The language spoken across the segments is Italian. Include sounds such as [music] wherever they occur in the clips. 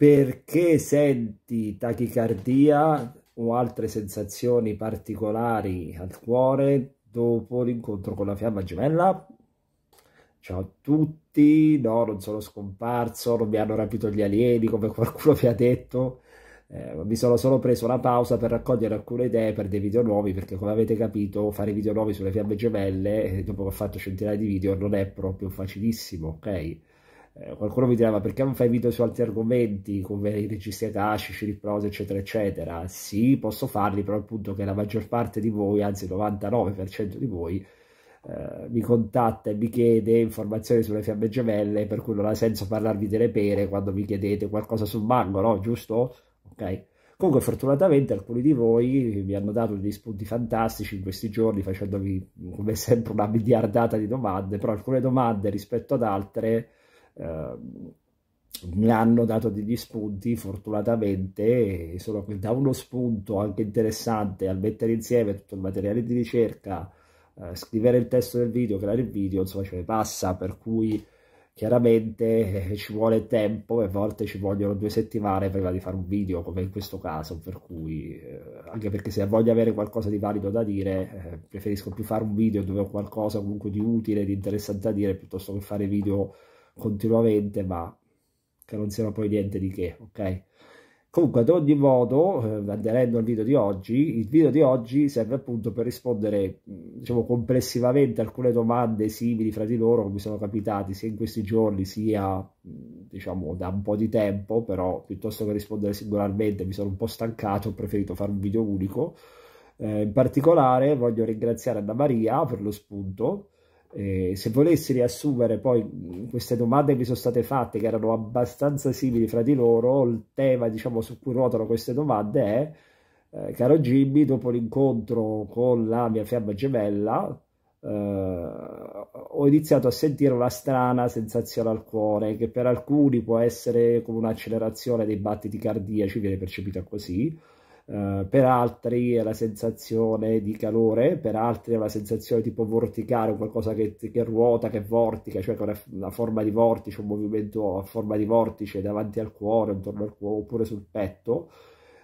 perché senti tachicardia o altre sensazioni particolari al cuore dopo l'incontro con la fiamma gemella? Ciao a tutti, no, non sono scomparso, non mi hanno rapito gli alieni come qualcuno vi ha detto, eh, mi sono solo preso una pausa per raccogliere alcune idee per dei video nuovi, perché come avete capito fare video nuovi sulle fiamme gemelle, eh, dopo che ho fatto centinaia di video, non è proprio facilissimo, ok? Eh, qualcuno mi diceva perché non fai video su altri argomenti come i registi Atashi, Ciripros eccetera eccetera sì posso farli però il punto che la maggior parte di voi anzi il 99% di voi eh, mi contatta e mi chiede informazioni sulle fiamme gemelle per cui non ha senso parlarvi delle pere quando mi chiedete qualcosa sul mango no giusto? ok Comunque, fortunatamente, alcuni di voi mi hanno dato degli spunti fantastici in questi giorni, facendomi come sempre una miliardata di domande, però alcune domande rispetto ad altre eh, mi hanno dato degli spunti fortunatamente e sono qui da uno spunto anche interessante al mettere insieme tutto il materiale di ricerca eh, scrivere il testo del video creare il video insomma ce ne passa per cui chiaramente eh, ci vuole tempo e a volte ci vogliono due settimane prima di fare un video come in questo caso per cui eh, anche perché se voglio avere qualcosa di valido da dire eh, preferisco più fare un video dove ho qualcosa comunque di utile di interessante da dire piuttosto che fare video continuamente, ma che non siano poi niente di che, ok? Comunque, ad ogni modo, eh, aderendo al video di oggi, il video di oggi serve appunto per rispondere, diciamo, complessivamente a alcune domande simili fra di loro che mi sono capitati sia in questi giorni, sia, diciamo, da un po' di tempo, però piuttosto che rispondere singolarmente mi sono un po' stancato, ho preferito fare un video unico. Eh, in particolare voglio ringraziare Anna Maria per lo spunto, se volessi riassumere poi queste domande che mi sono state fatte, che erano abbastanza simili fra di loro, il tema diciamo, su cui ruotano queste domande è, eh, caro Jimmy, dopo l'incontro con la mia fiamma gemella, eh, ho iniziato a sentire una strana sensazione al cuore, che per alcuni può essere come un'accelerazione dei battiti cardiaci, viene percepita così, eh, per altri è la sensazione di calore, per altri è una sensazione tipo vorticare, qualcosa che, che ruota, che vortica, cioè con una forma di vortice, un movimento a forma di vortice davanti al cuore, intorno al cuore oppure sul petto.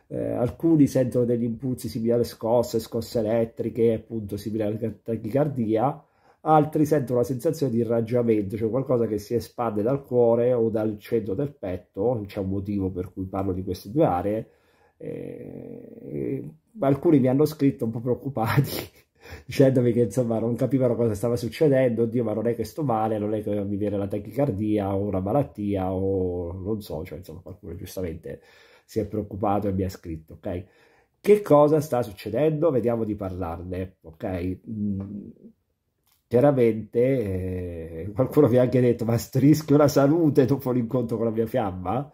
Uh, alcuni sentono degli impulsi simili alle scosse, scosse elettriche, appunto simili alla tachicardia, altri sentono la sensazione di irraggiamento, cioè qualcosa che si espande dal cuore o dal centro del petto, c'è un motivo per cui parlo di queste due aree, eh, e alcuni mi hanno scritto un po' preoccupati [laughs] dicendomi che insomma non capivano cosa stava succedendo, oddio ma non è che sto male, non è che mi viene la tachicardia o una malattia o non so, cioè insomma qualcuno giustamente si è preoccupato e mi ha scritto, ok? Che cosa sta succedendo? Vediamo di parlarne, ok? Mm, chiaramente eh, qualcuno mi ha anche detto ma strischi la salute dopo l'incontro con la mia fiamma?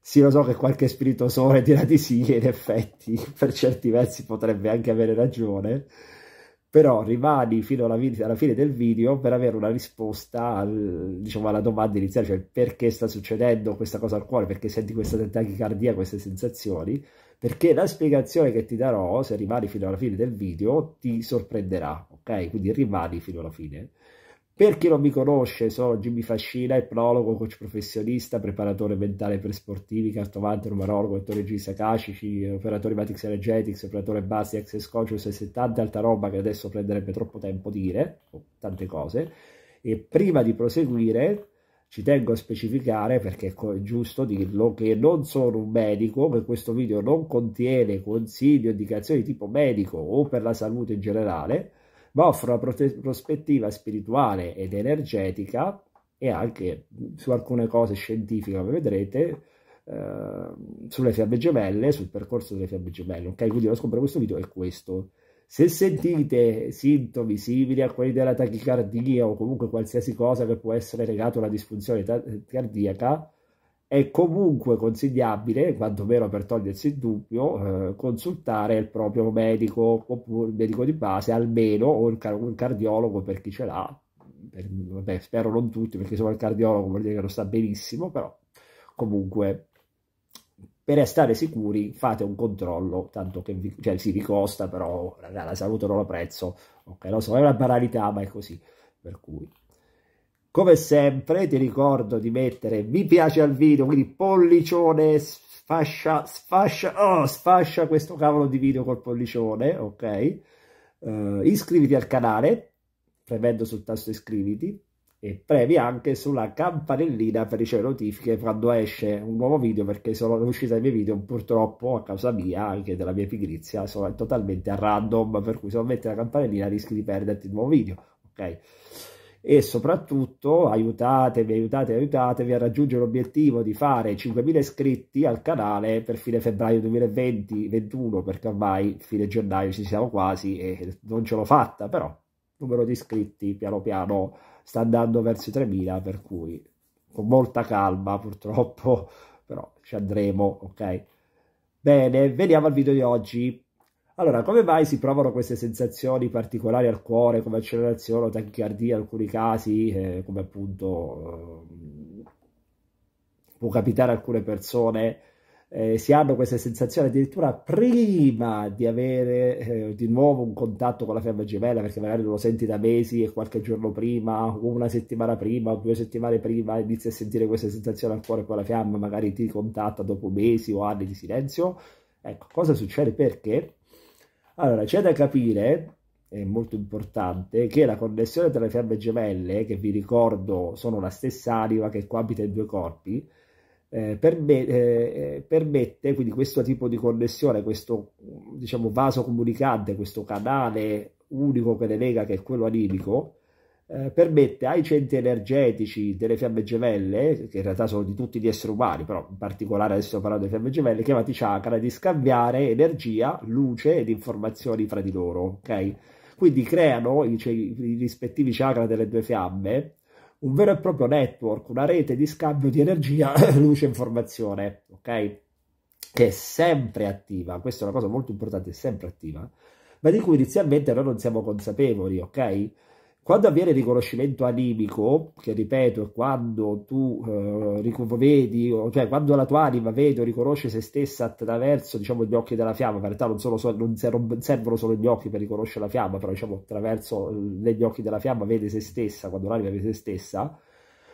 Sì, lo so che qualche spirito spiritosone dirà di sì, e in effetti [laughs] per certi versi potrebbe anche avere ragione, però rimani fino alla, alla fine del video per avere una risposta al, diciamo, alla domanda iniziale, cioè perché sta succedendo questa cosa al cuore, perché senti questa tachicardia, queste sensazioni, perché la spiegazione che ti darò, se rimani fino alla fine del video, ti sorprenderà, ok? Quindi rimani fino alla fine. Per chi non mi conosce, sono Jimmy Fascina, prologo, coach professionista, preparatore mentale per sportivi, cartomante, numerologo, attore regista cacici, operatore Matrix Energetics, operatore Basi, Access Conscious 670, alta roba che adesso prenderebbe troppo tempo dire, tante cose. E prima di proseguire, ci tengo a specificare, perché è giusto dirlo, che non sono un medico, che questo video non contiene consigli o indicazioni di tipo medico o per la salute in generale, ma offre una prospettiva spirituale ed energetica e anche su alcune cose scientifiche, come vedrete, eh, sulle fiabe gemelle, sul percorso delle fiabe gemelle. Ok, quindi lo scopo di questo video è questo. Se sentite sintomi simili a quelli della tachicardia o comunque qualsiasi cosa che può essere legato alla disfunzione cardiaca, è comunque consigliabile, quantomeno per togliersi il dubbio, eh, consultare il proprio medico oppure il medico di base almeno o il, un cardiologo per chi ce l'ha. vabbè, spero non tutti perché se il cardiologo vuol dire che lo sta benissimo, però comunque per stare sicuri fate un controllo, tanto che vi, cioè, sì, vi costa, però ragà, la salute non la prezzo. Ok, lo so, è una banalità, ma è così. Per cui. Come sempre ti ricordo di mettere mi piace al video, quindi pollicione, sfascia, sfascia, oh, sfascia questo cavolo di video col pollicione, ok? Uh, iscriviti al canale, premendo sul tasto iscriviti, e premi anche sulla campanellina per ricevere notifiche quando esce un nuovo video perché sono uscite i miei video purtroppo a causa mia anche della mia pigrizia sono totalmente a random per cui se non metti la campanellina rischi di perderti il nuovo video ok e soprattutto aiutatevi, aiutate, aiutatevi a raggiungere l'obiettivo di fare 5.000 iscritti al canale per fine febbraio 2020-21 perché ormai fine gennaio ci siamo quasi e non ce l'ho fatta però il numero di iscritti piano piano sta andando verso i 3.000 per cui con molta calma purtroppo però ci andremo ok bene veniamo al video di oggi allora, come mai si provano queste sensazioni particolari al cuore, come accelerazione o tachicardia in alcuni casi, eh, come appunto eh, può capitare a alcune persone, eh, si hanno queste sensazioni addirittura prima di avere eh, di nuovo un contatto con la fiamma gemella, perché magari lo senti da mesi e qualche giorno prima, o una settimana prima, o due settimane prima, inizi a sentire queste sensazioni al cuore con la fiamma, magari ti contatta dopo mesi o anni di silenzio. Ecco, cosa succede? Perché? Allora, c'è da capire, è molto importante, che la connessione tra le fiamme gemelle, che vi ricordo sono la stessa anima che coabita in due corpi, eh, perme eh, eh, permette quindi questo tipo di connessione, questo diciamo, vaso comunicante, questo canale unico che le lega, che è quello animico, eh, permette ai centri energetici delle fiamme gemelle, che in realtà sono di tutti gli esseri umani, però in particolare adesso parlo delle fiamme gemelle, chiamati chakra, di scambiare energia, luce ed informazioni fra di loro, ok? Quindi creano i, i rispettivi chakra delle due fiamme un vero e proprio network, una rete di scambio di energia, [coughs] luce e informazione, ok? Che è sempre attiva, questa è una cosa molto importante, è sempre attiva, ma di cui inizialmente noi non siamo consapevoli, ok? Quando avviene il riconoscimento animico, che ripeto è quando tu eh, vedi, cioè quando la tua anima vede o riconosce se stessa attraverso diciamo, gli occhi della fiamma, in realtà non, solo, non, servono solo gli occhi per riconoscere la fiamma, però diciamo, attraverso mm, gli occhi della fiamma vede se stessa, quando l'anima vede se stessa,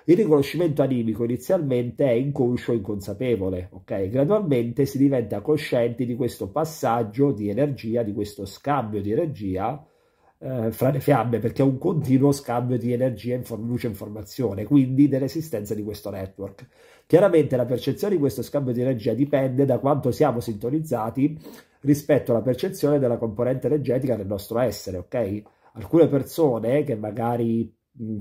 il riconoscimento animico inizialmente è inconscio e inconsapevole, ok? Gradualmente si diventa coscienti di questo passaggio di energia, di questo scambio di energia, eh, fra le fiamme perché è un continuo scambio di energia, inform- luce e informazione, quindi dell'esistenza di questo network. Chiaramente la percezione di questo scambio di energia dipende da quanto siamo sintonizzati rispetto alla percezione della componente energetica del nostro essere, ok? Alcune persone che magari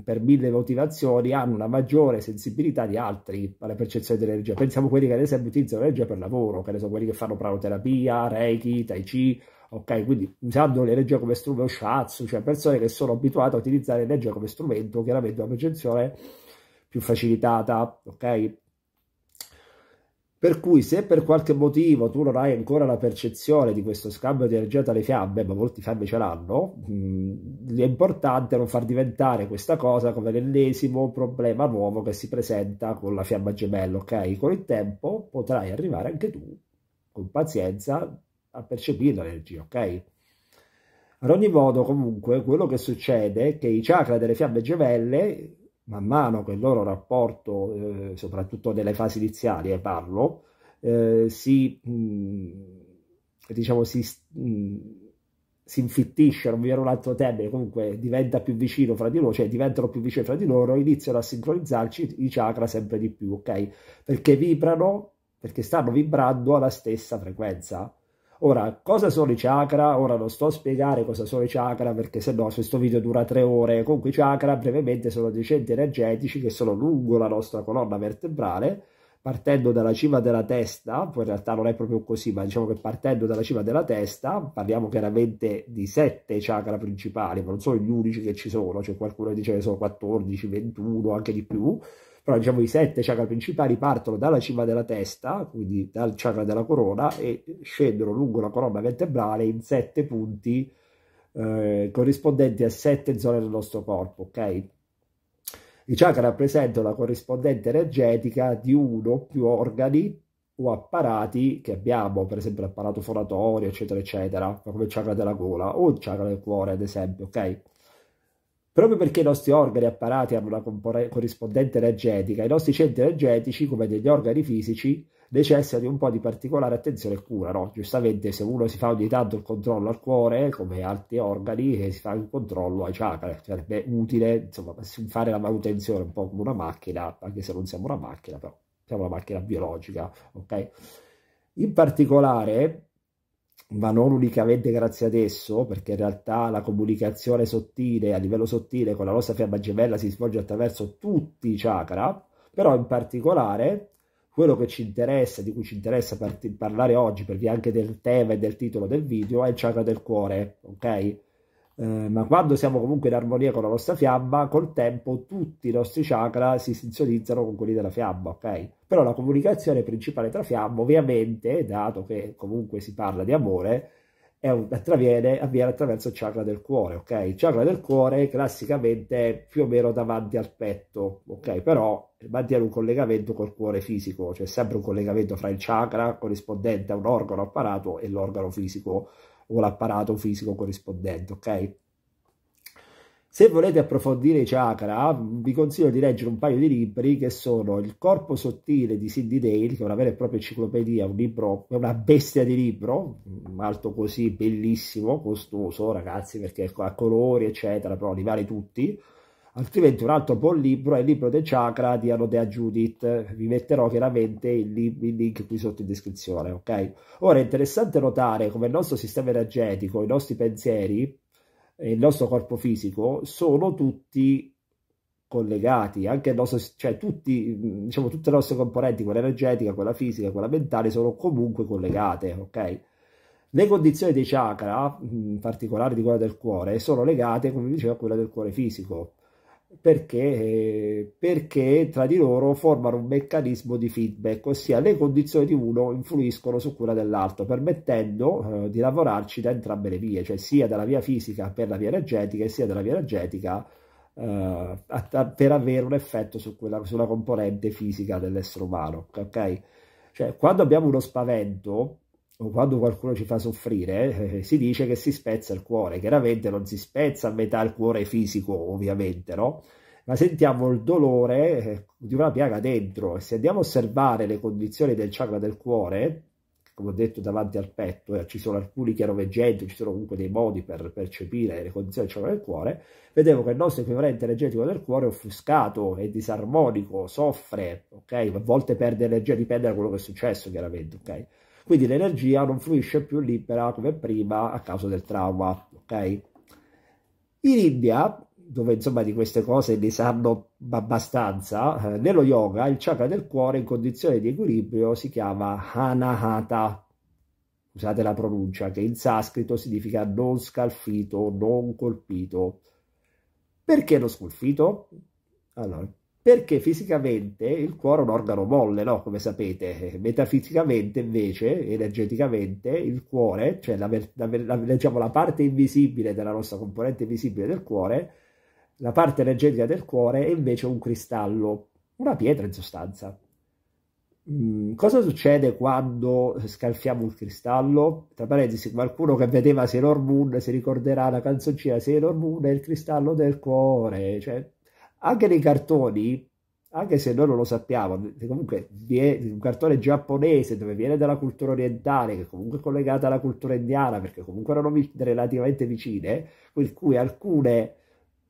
per mille motivazioni hanno una maggiore sensibilità di altri alla percezione dell'energia. Pensiamo a quelli che ad esempio utilizzano l'energia per lavoro, che ne sono quelli che fanno pranoterapia, reiki, tai chi, ok? Quindi usando l'energia come strumento shatsu, cioè persone che sono abituate a utilizzare l'energia come strumento, chiaramente una percezione più facilitata, ok? Per cui se per qualche motivo tu non hai ancora la percezione di questo scambio di energia tra le fiamme, ma molti fiamme ce l'hanno, mm, è importante non far diventare questa cosa come l'ennesimo problema nuovo che si presenta con la fiamma gemella, ok? Con il tempo potrai arrivare anche tu, con pazienza, a percepire l'energia, ok? Ad ogni modo, comunque, quello che succede è che i chakra delle fiamme gemelle, man mano che il loro rapporto, eh, soprattutto nelle fasi iniziali, e eh, parlo, eh, si, mh, diciamo, si, mh, si infittisce, non vi era un altro termine, comunque diventa più vicino fra di loro, cioè diventano più vicini fra di loro, iniziano a sincronizzarci i chakra sempre di più, ok? Perché vibrano, perché stanno vibrando alla stessa frequenza, Ora, cosa sono i chakra? Ora non sto a spiegare cosa sono i chakra perché se no questo video dura tre ore. Comunque i chakra brevemente sono dei centri energetici che sono lungo la nostra colonna vertebrale partendo dalla cima della testa, poi in realtà non è proprio così, ma diciamo che partendo dalla cima della testa, parliamo chiaramente di sette chakra principali, ma non sono gli unici che ci sono, c'è cioè qualcuno che dice che sono 14, 21, anche di più, però diciamo i sette chakra principali partono dalla cima della testa, quindi dal chakra della corona, e scendono lungo la colonna vertebrale in sette punti eh, corrispondenti a sette zone del nostro corpo, ok? I chakra rappresentano la corrispondente energetica di uno o più organi o apparati che abbiamo, per esempio l'apparato foratorio, eccetera, eccetera, come il chakra della gola o il chakra del cuore, ad esempio, ok? Proprio perché i nostri organi e apparati hanno una corrispondente energetica, i nostri centri energetici, come degli organi fisici, necessitano di un po' di particolare attenzione e cura, no? Giustamente se uno si fa ogni tanto il controllo al cuore, come altri organi, eh, si fa il controllo ai chakra, sarebbe utile, insomma, fare la manutenzione un po' come una macchina, anche se non siamo una macchina, però siamo una macchina biologica, ok? In particolare, ma non unicamente grazie ad esso, perché in realtà la comunicazione sottile, a livello sottile, con la nostra fiamma gemella si svolge attraverso tutti i chakra, però in particolare quello che ci interessa, di cui ci interessa parlare oggi, per via anche del tema e del titolo del video, è il chakra del cuore, ok? Eh, ma quando siamo comunque in armonia con la nostra fiamma, col tempo tutti i nostri chakra si sintonizzano con quelli della fiamma, ok? Però la comunicazione principale tra fiamme, ovviamente, dato che comunque si parla di amore, è un, attraviene, avviene attraverso il chakra del cuore, ok? Il chakra del cuore classicamente è più o meno davanti al petto, ok? Però mantiene un collegamento col cuore fisico, cioè sempre un collegamento fra il chakra corrispondente a un organo apparato e l'organo fisico o l'apparato fisico corrispondente, ok? Se volete approfondire i chakra, vi consiglio di leggere un paio di libri che sono Il corpo sottile di Cindy Dale, che è una vera e propria enciclopedia, un libro, è una bestia di libro, alto così, bellissimo, costoso, ragazzi, perché ha colori, eccetera, però li vale tutti altrimenti un altro buon libro è il libro dei chakra di Anodea Judith vi metterò chiaramente il, il, link qui sotto in descrizione ok ora è interessante notare come il nostro sistema energetico i nostri pensieri e il nostro corpo fisico sono tutti collegati anche il nostro cioè tutti diciamo tutte le nostre componenti quella energetica quella fisica quella mentale sono comunque collegate ok le condizioni dei chakra, in particolare di quella del cuore, sono legate, come dicevo, a quella del cuore fisico perché, perché tra di loro formano un meccanismo di feedback, ossia le condizioni di uno influiscono su quella dell'altro, permettendo eh, di lavorarci da entrambe le vie, cioè sia dalla via fisica per la via energetica, e sia dalla via energetica eh, per avere un effetto su quella, sulla componente fisica dell'essere umano. Okay? Cioè, quando abbiamo uno spavento, o quando qualcuno ci fa soffrire, eh, si dice che si spezza il cuore. Chiaramente non si spezza a metà il cuore fisico, ovviamente, no? Ma sentiamo il dolore eh, di una piaga dentro. E se andiamo a osservare le condizioni del chakra del cuore, come ho detto, davanti al petto, eh, ci sono alcuni chiaroveggenti, ci sono comunque dei modi per percepire le condizioni del chakra del cuore, vedevo che il nostro equivalente energetico del cuore è offuscato, è disarmonico, soffre, ok? A volte perde energia, dipende da quello che è successo, chiaramente, ok? quindi l'energia non fluisce più libera come prima a causa del trauma, ok? In India, dove insomma di queste cose ne sanno abbastanza, eh, nello yoga il chakra del cuore in condizione di equilibrio si chiama Hanahata, usate la pronuncia, che in sanscrito significa non scalfito, non colpito. Perché non scolfito? Allora, perché fisicamente il cuore è un organo molle, no? come sapete, metafisicamente invece, energeticamente, il cuore, cioè la, la, la, diciamo, la parte invisibile della nostra componente visibile del cuore, la parte energetica del cuore è invece un cristallo, una pietra in sostanza. Mm, cosa succede quando scalfiamo un cristallo? Tra parentesi, qualcuno che vedeva Sailor Moon si ricorderà la canzoncina Sailor Moon è il cristallo del cuore, cioè anche nei cartoni, anche se noi non lo sappiamo, comunque è un cartone giapponese dove viene dalla cultura orientale, che comunque è collegata alla cultura indiana, perché comunque erano relativamente vicine, per cui alcune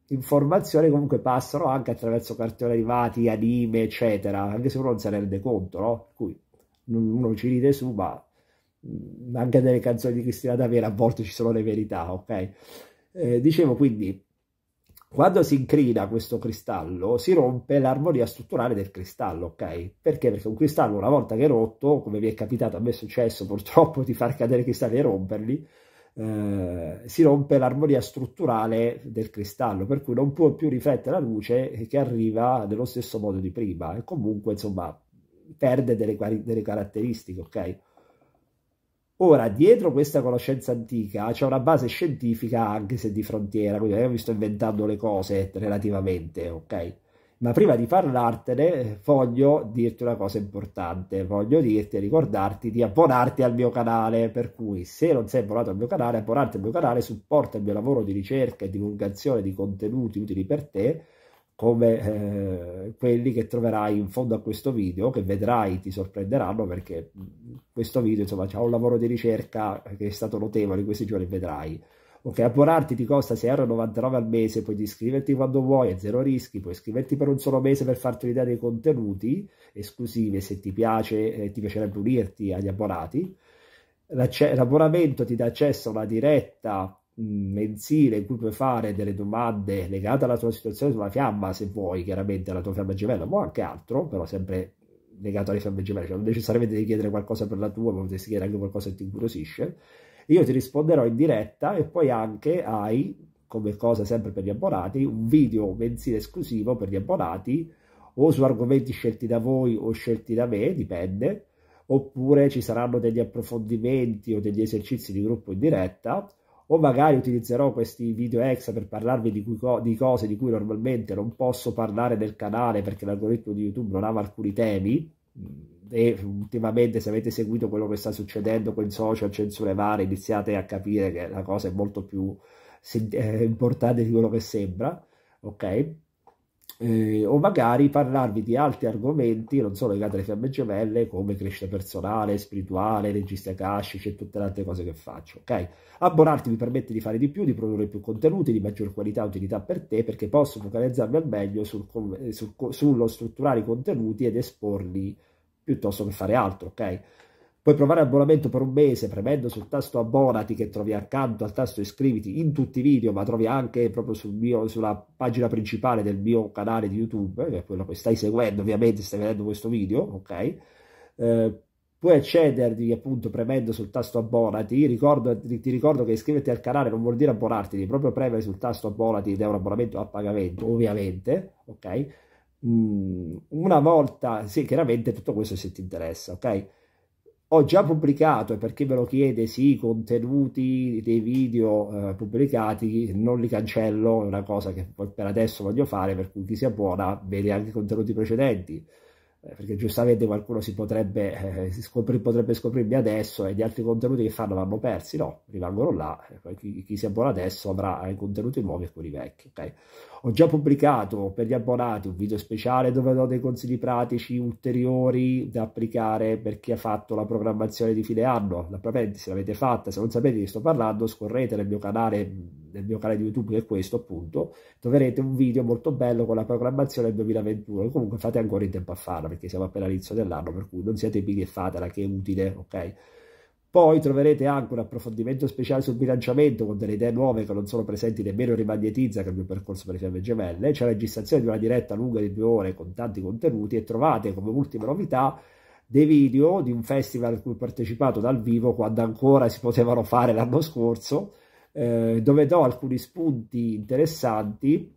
informazioni comunque passano anche attraverso cartoni animati, anime, eccetera, anche se uno non se ne rende conto, no? Per cui uno ci ride su, ma mm, anche nelle canzoni di Cristina D'Avera a volte ci sono le verità, ok? Eh, dicevo quindi quando si incrina questo cristallo, si rompe l'armonia strutturale del cristallo, ok? Perché? Perché un cristallo, una volta che è rotto, come mi è capitato, a me è successo [laughs] purtroppo di far cadere i cristalli e romperli, eh, si rompe l'armonia strutturale del cristallo, per cui non può più riflettere la luce che arriva nello stesso modo di prima, e comunque, insomma, perde delle, delle caratteristiche, ok? Ora, dietro questa conoscenza antica c'è una base scientifica anche se di frontiera, quindi io mi sto inventando le cose relativamente, ok? Ma prima di parlartene voglio dirti una cosa importante, voglio dirti e ricordarti di abbonarti al mio canale, per cui se non sei abbonato al mio canale, abbonarti al mio canale, supporta il mio lavoro di ricerca e divulgazione di contenuti utili per te, come eh, quelli che troverai in fondo a questo video, che vedrai, ti sorprenderanno perché mm, questo video insomma c'è un lavoro di ricerca che è stato notevole in questi giorni, vedrai. Ok, abbonarti ti costa 6,99€ al mese, puoi iscriverti quando vuoi, a zero rischi, puoi iscriverti per un solo mese per farti un'idea dei contenuti esclusivi se ti piace, eh, ti piacerebbe unirti agli abbonati. L'abbonamento ti dà accesso a una diretta mensile in cui puoi fare delle domande legate alla tua situazione sulla fiamma, se vuoi, chiaramente alla tua fiamma gemella, o anche altro, però sempre legato alle fiamme gemelle, cioè non necessariamente devi chiedere qualcosa per la tua, ma potresti chiedere anche qualcosa che ti incuriosisce. Io ti risponderò in diretta e poi anche hai, come cosa sempre per gli abbonati, un video mensile esclusivo per gli abbonati o su argomenti scelti da voi o scelti da me, dipende, oppure ci saranno degli approfondimenti o degli esercizi di gruppo in diretta o magari utilizzerò questi video extra per parlarvi di, cui, di, cose di cui normalmente non posso parlare nel canale perché l'algoritmo di YouTube non ama alcuni temi mm, e ultimamente se avete seguito quello che sta succedendo con i social censure varie iniziate a capire che la cosa è molto più eh, importante di quello che sembra ok eh, o magari parlarvi di altri argomenti non solo legati alle fiamme gemelle come crescita personale, spirituale, regista akashici e tutte le altre cose che faccio, ok? Abbonarti mi permette di fare di più, di produrre più contenuti, di maggior qualità e utilità per te perché posso focalizzarmi al meglio sul, eh, sul, sullo strutturare i contenuti ed esporli piuttosto che fare altro, ok? Puoi provare abbonamento per un mese premendo sul tasto abbonati che trovi accanto al tasto iscriviti in tutti i video, ma trovi anche proprio sul mio, sulla pagina principale del mio canale di YouTube, che eh, è quello che stai seguendo, ovviamente stai vedendo questo video, ok? Eh, puoi accedervi appunto premendo sul tasto abbonati, ricordo, ti ricordo che iscriverti al canale non vuol dire abbonarti, devi proprio premere sul tasto abbonati ed è un abbonamento a pagamento, ovviamente, ok? Mm, una volta, sì, chiaramente tutto questo se ti interessa, ok? ho già pubblicato, e per chi me lo chiede, sì, i contenuti dei video eh, pubblicati non li cancello, è una cosa che per adesso voglio fare, per cui chi sia buona vede anche i contenuti precedenti. Eh, perché giustamente qualcuno si potrebbe, eh, si scopri, potrebbe scoprirmi adesso e gli altri contenuti che fanno vanno persi, no, rimangono là, eh, chi, chi si abbona adesso avrà eh, i contenuti nuovi e quelli vecchi. Okay? Ho già pubblicato per gli abbonati un video speciale dove do dei consigli pratici ulteriori da applicare per chi ha fatto la programmazione di fine anno, la, se l'avete fatta, se non sapete di che sto parlando scorrete nel mio canale nel mio canale di YouTube che è questo appunto, troverete un video molto bello con la programmazione 2021, comunque fate ancora in tempo a farla perché siamo appena all'inizio dell'anno, per cui non siate pigri e fatela che è utile, ok? Poi troverete anche un approfondimento speciale sul bilanciamento con delle idee nuove che non sono presenti nemmeno Rimagnetizza, che è il mio percorso per le fiamme gemelle. C'è la registrazione di una diretta lunga di due ore con tanti contenuti e trovate come ultima novità dei video di un festival a cui ho partecipato dal vivo quando ancora si potevano fare l'anno scorso eh, dove do alcuni spunti interessanti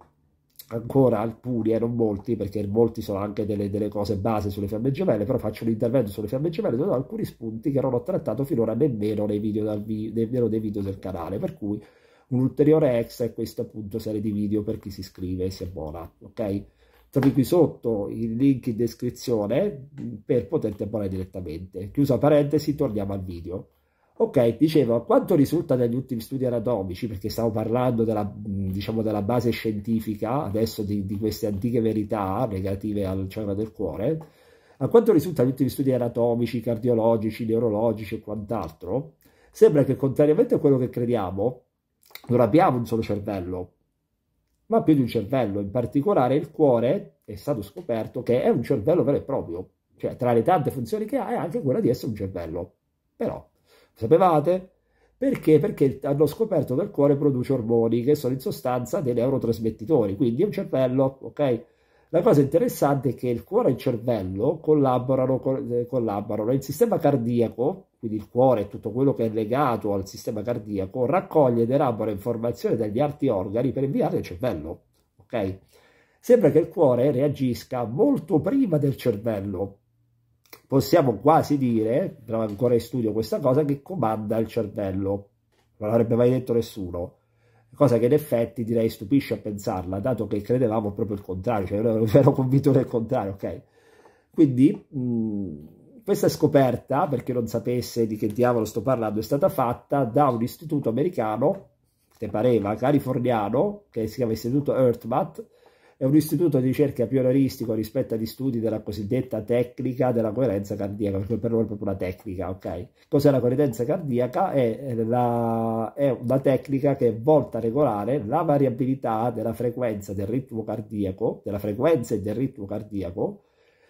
ancora alcuni, eh, non molti, perché molti sono anche delle, delle, cose base sulle fiamme gemelle, però faccio un intervento sulle fiamme gemelle dove do alcuni spunti che non ho trattato finora nemmeno nei video, dal, nemmeno nei video del canale, per cui un ulteriore ex è questa appunto serie di video per chi si iscrive e si abbona, ok? Trovi qui sotto il link in descrizione per poterti abbonare direttamente. Chiusa parentesi, torniamo al video. Ok, dicevo, a quanto risulta dagli ultimi studi anatomici, perché stavo parlando della, diciamo, della base scientifica adesso di, di, queste antiche verità negative al chakra del cuore, a quanto risulta dagli ultimi studi anatomici, cardiologici, neurologici e quant'altro, sembra che contrariamente a quello che crediamo, non abbiamo un solo cervello, ma più di un cervello, in particolare il cuore è stato scoperto che è un cervello vero e proprio, cioè tra le tante funzioni che ha è anche quella di essere un cervello. Però Sapevate? Perché? Perché hanno scoperto che il cuore produce ormoni che sono in sostanza dei neurotrasmettitori, quindi è un cervello, ok? La cosa interessante è che il cuore e il cervello collaborano, eh, collaborano. Il sistema cardiaco, quindi il cuore e tutto quello che è legato al sistema cardiaco, raccoglie ed elabora informazioni dagli altri organi per inviare al cervello, ok? Sembra che il cuore reagisca molto prima del cervello, possiamo quasi dire, però ancora in studio questa cosa, che comanda il cervello. Non l'avrebbe mai detto nessuno. Cosa che in effetti direi stupisce a pensarla, dato che credevamo proprio il contrario, cioè io [laughs] ero convinto del contrario, ok? Quindi mh, questa scoperta, per chi non sapesse di che diavolo sto parlando, è stata fatta da un istituto americano, te pareva, californiano, che si chiama Istituto EarthMath, è un istituto di ricerca pionieristico rispetto agli studi della cosiddetta tecnica della coerenza cardiaca, perché per noi è proprio una tecnica, ok? Cos'è la coerenza cardiaca? È, la, è una tecnica che è volta a regolare la variabilità della frequenza del ritmo cardiaco, della frequenza e del ritmo cardiaco,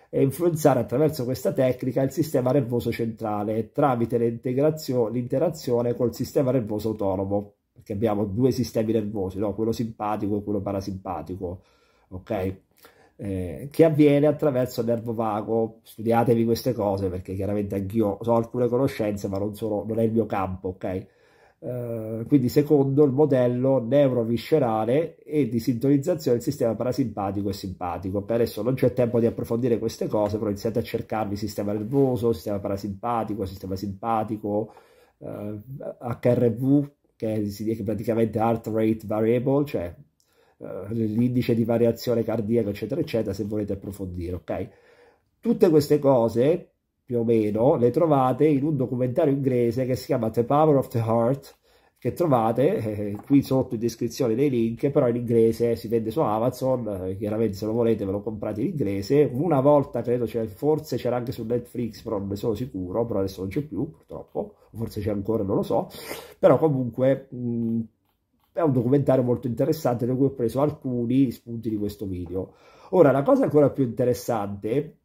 e influenzare attraverso questa tecnica il sistema nervoso centrale tramite l'interazione col sistema nervoso autonomo, perché abbiamo due sistemi nervosi, no? quello simpatico e quello parasimpatico ok? Eh, che avviene attraverso il nervo vago. Studiatevi queste cose perché chiaramente anch'io ho alcune conoscenze, ma non, sono, non è il mio campo, ok? Eh, quindi secondo il modello neuroviscerale e di sintonizzazione del sistema parasimpatico e simpatico. Per adesso non c'è tempo di approfondire queste cose, però iniziate a cercarvi sistema nervoso, sistema parasimpatico, sistema simpatico, eh, HRV, che è, che praticamente heart rate variable, cioè eh, l'indice di variazione cardiaca, eccetera, eccetera, se volete approfondire, ok? Tutte queste cose, più o meno, le trovate in un documentario inglese che si chiama The Power of the Heart, che trovate eh, qui sotto in descrizione dei link, però in inglese si vende su Amazon, eh, chiaramente se lo volete ve lo comprate in inglese, una volta credo cioè, forse c'era anche su Netflix, però non ne sono sicuro, però adesso non c'è più purtroppo, forse c'è ancora, non lo so, però comunque mh, è un documentario molto interessante da cui ho preso alcuni spunti di questo video. Ora, la cosa ancora più interessante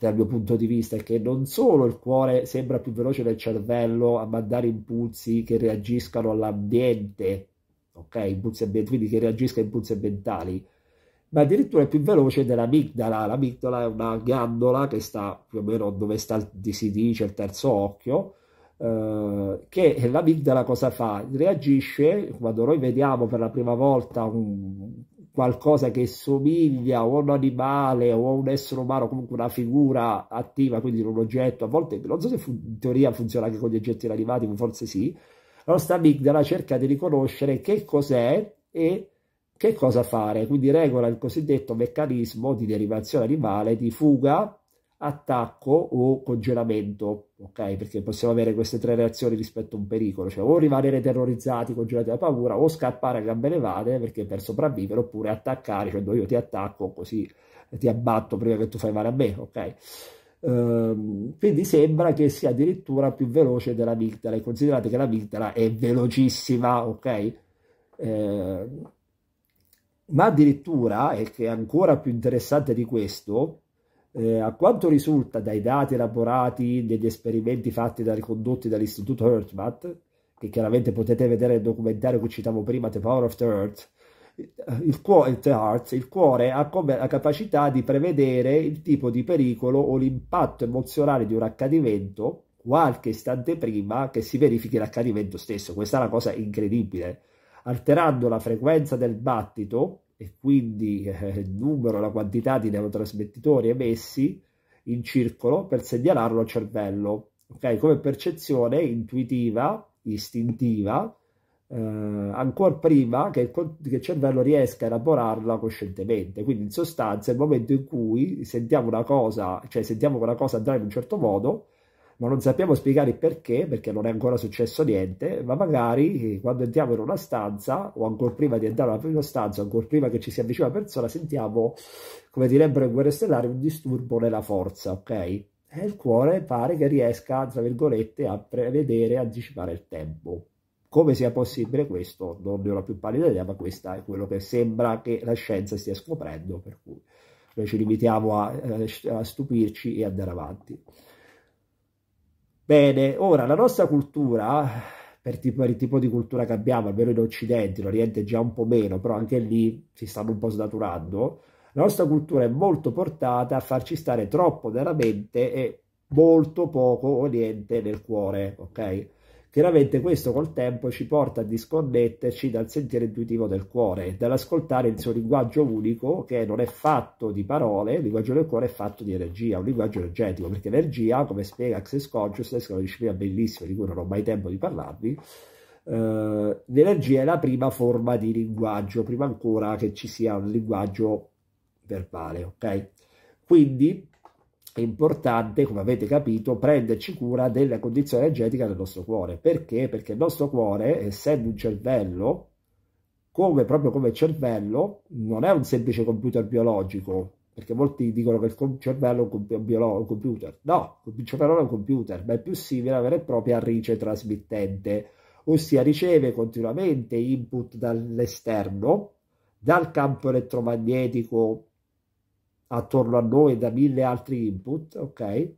dal mio punto di vista è che non solo il cuore sembra più veloce del cervello a mandare impulsi che reagiscano all'ambiente, ok, impulsi ambientali, quindi che reagisca a impulsi ambientali, ma addirittura è più veloce dell'amigdala. L'amigdala è una ghiandola che sta più o meno dove sta, si dice, il terzo occhio, eh, che la amigdala cosa fa? Reagisce, quando noi vediamo per la prima volta un, qualcosa che somiglia o a un animale o a un essere umano, comunque una figura attiva, quindi un oggetto, a volte, non so se in teoria funziona anche con gli oggetti inanimati, forse sì, la nostra amigdala cerca di riconoscere che cos'è e che cosa fare, quindi regola il cosiddetto meccanismo di derivazione animale, di fuga attacco o congelamento, ok? Perché possiamo avere queste tre reazioni rispetto a un pericolo, cioè o rimanere terrorizzati, congelati da paura, o scappare a gambe levate perché per sopravvivere, oppure attaccare, cioè io ti attacco così ti abbatto prima che tu fai male a me, ok? Ehm, quindi sembra che sia addirittura più veloce della dell'amigdala e considerate che la l'amigdala è velocissima, ok? Ehm, ma addirittura, e che è ancora più interessante di questo, eh, a quanto risulta dai dati elaborati degli esperimenti fatti dai condotti dall'istituto Hertzmatt, che chiaramente potete vedere nel documentario che citavo prima, The Power of the Earth, eh, il cuore, eh, the heart, il cuore ha come la capacità di prevedere il tipo di pericolo o l'impatto emozionale di un accadimento qualche istante prima che si verifichi l'accadimento stesso. Questa è una cosa incredibile. Alterando la frequenza del battito, e quindi eh, il numero, la quantità di neurotrasmettitori emessi in circolo per segnalarlo al cervello. Okay? Come percezione intuitiva, istintiva, eh, ancora prima che il, che il, cervello riesca a elaborarla coscientemente. Quindi, in sostanza, è il momento in cui sentiamo una cosa, cioè sentiamo una cosa andare in un certo modo, ma non sappiamo spiegare perché, perché non è ancora successo niente, ma magari eh, quando entriamo in una stanza, o ancora prima di entrare in una stanza, ancora prima che ci si avvicina una persona, sentiamo, come direbbero in guerre stellari, un disturbo nella forza, ok? E il cuore pare che riesca, tra virgolette, a prevedere e anticipare il tempo. Come sia possibile questo, non ne ho la più pallida idea, ma questo è quello che sembra che la scienza stia scoprendo, per cui noi ci limitiamo a, eh, a stupirci e andare avanti. Bene, ora la nostra cultura, per, tipo, per il tipo di cultura che abbiamo, almeno in Occidente, l'Oriente già un po' meno, però anche lì si stanno un po' snaturando, la nostra cultura è molto portata a farci stare troppo nella mente e molto poco o niente nel cuore, ok? Chiaramente questo col tempo ci porta a disconnetterci dal sentire intuitivo del cuore, dall'ascoltare il suo linguaggio unico che non è fatto di parole, il linguaggio del cuore è fatto di energia, un linguaggio energetico, perché energia, come spiega Access Consciousness, che è una disciplina bellissima di cui non ho mai tempo di parlarvi, eh, l'energia è la prima forma di linguaggio, prima ancora che ci sia un linguaggio verbale, ok? Quindi è importante, come avete capito, prenderci cura della condizione energetica del nostro cuore. Perché? Perché il nostro cuore, essendo un cervello, come, proprio come cervello, non è un semplice computer biologico, perché molti dicono che il cervello è un, computer. No, il cervello non è un computer, ma è più simile a una vera e propria rice trasmittente, ossia riceve continuamente input dall'esterno, dal campo elettromagnetico attorno a noi da mille altri input, ok?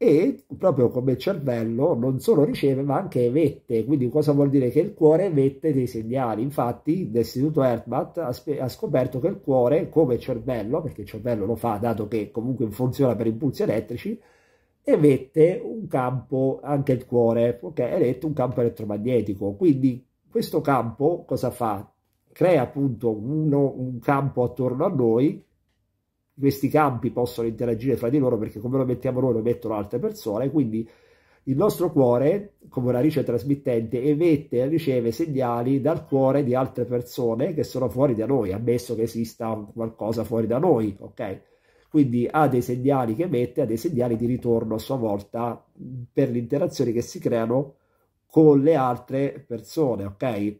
E proprio come il cervello non solo riceve ma anche emette, quindi cosa vuol dire? Che il cuore emette dei segnali. Infatti l'Istituto Hertbat ha, ha scoperto che il cuore, come il cervello, perché il cervello lo fa dato che comunque funziona per impulsi elettrici, emette un campo, anche il cuore, ok, emette un campo elettromagnetico. Quindi questo campo cosa fa? crea appunto uno, un campo attorno a noi, questi campi possono interagire fra di loro perché come lo mettiamo noi lo mettono altre persone, quindi il nostro cuore, come una riccia trasmittente, emette e riceve segnali dal cuore di altre persone che sono fuori da noi, ammesso che esista qualcosa fuori da noi, ok? Quindi ha dei segnali che emette, ha dei segnali di ritorno a sua volta per le interazioni che si creano con le altre persone, ok?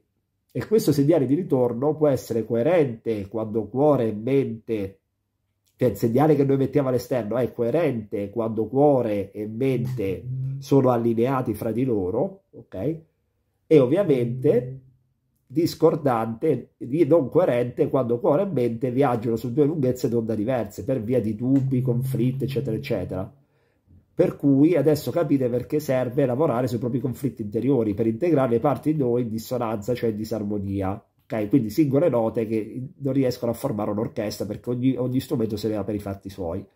E questo segnale di ritorno può essere coerente quando cuore e mente, cioè il segnale che noi mettiamo all'esterno è coerente quando cuore e mente sono allineati fra di loro, ok? E ovviamente discordante, non coerente quando cuore e mente viaggiano su due lunghezze d'onda diverse per via di dubbi, conflitti, eccetera, eccetera. Per cui adesso capite perché serve lavorare sui propri conflitti interiori per integrare le parti di noi in dissonanza, cioè in disarmonia. Okay? Quindi singole note che non riescono a formare un'orchestra perché ogni, ogni strumento se ne va per i fatti suoi.